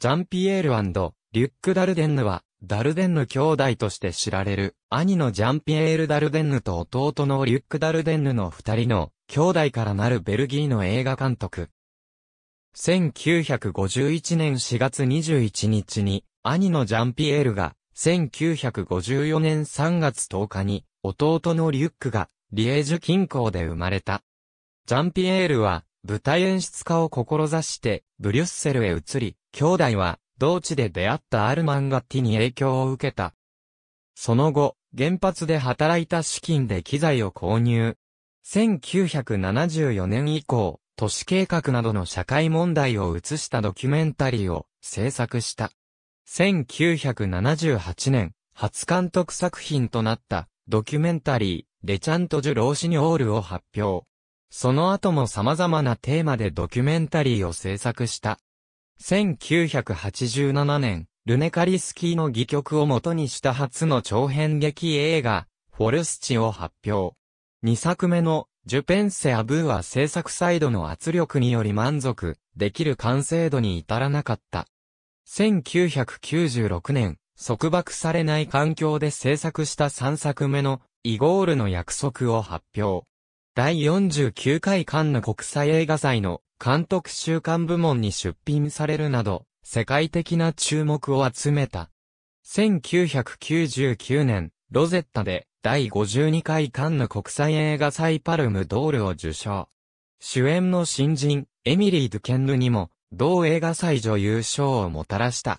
ジャンピエールリュック・ダルデンヌは、ダルデンヌ兄弟として知られる、兄のジャンピエール・ダルデンヌと弟のリュック・ダルデンヌの二人の、兄弟からなるベルギーの映画監督。1951年4月21日に、兄のジャンピエールが、1954年3月10日に、弟のリュックが、リエージュ近郊で生まれた。ジャンピエールは、舞台演出家を志して、ブリュッセルへ移り、兄弟は、同地で出会ったアルマンガッティに影響を受けた。その後、原発で働いた資金で機材を購入。1974年以降、都市計画などの社会問題を映したドキュメンタリーを制作した。1978年、初監督作品となったドキュメンタリー、レチャント・ジュ・ローシニョールを発表。その後も様々なテーマでドキュメンタリーを制作した。1987年、ルネカリスキーの戯曲を元にした初の長編劇映画、フォルスチを発表。2作目の、ジュペンセ・アブーは制作サイドの圧力により満足、できる完成度に至らなかった。1996年、束縛されない環境で制作した3作目の、イゴールの約束を発表。第49回カンヌ国際映画祭の監督週間部門に出品されるなど、世界的な注目を集めた。1999年、ロゼッタで第52回カンヌ国際映画祭パルムドールを受賞。主演の新人、エミリー・ドゥ・ケンヌにも、同映画祭女優賞をもたらした。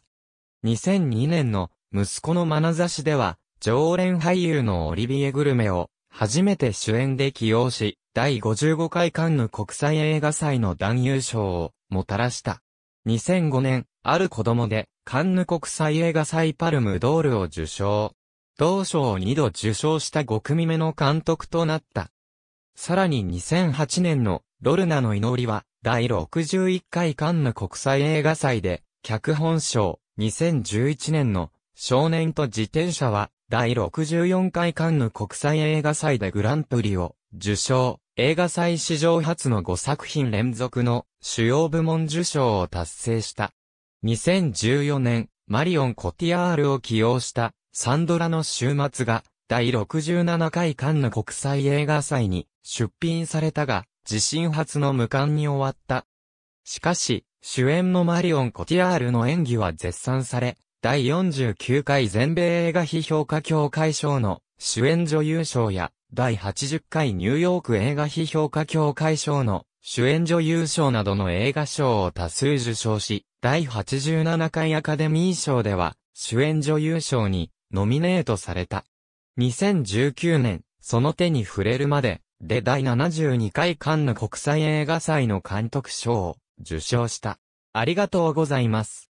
2002年の息子の眼差しでは、常連俳優のオリビエグルメを初めて主演で起用し、第55回カンヌ国際映画祭の男優賞をもたらした。2005年、ある子供で、カンヌ国際映画祭パルムドールを受賞。同賞を2度受賞した5組目の監督となった。さらに2008年のロルナの祈りは、第61回カンヌ国際映画祭で、脚本賞、2011年の少年と自転車は、第64回カンヌ国際映画祭でグランプリを受賞、映画祭史上初の5作品連続の主要部門受賞を達成した。2014年、マリオン・コティアールを起用したサンドラの週末が第67回カンヌ国際映画祭に出品されたが、自身初の無冠に終わった。しかし、主演のマリオン・コティアールの演技は絶賛され、第49回全米映画批評家協会賞の主演女優賞や、第80回ニューヨーク映画批評家協会賞の主演女優賞などの映画賞を多数受賞し、第87回アカデミー賞では主演女優賞にノミネートされた。2019年、その手に触れるまで、で第72回カンヌ国際映画祭の監督賞を受賞した。ありがとうございます。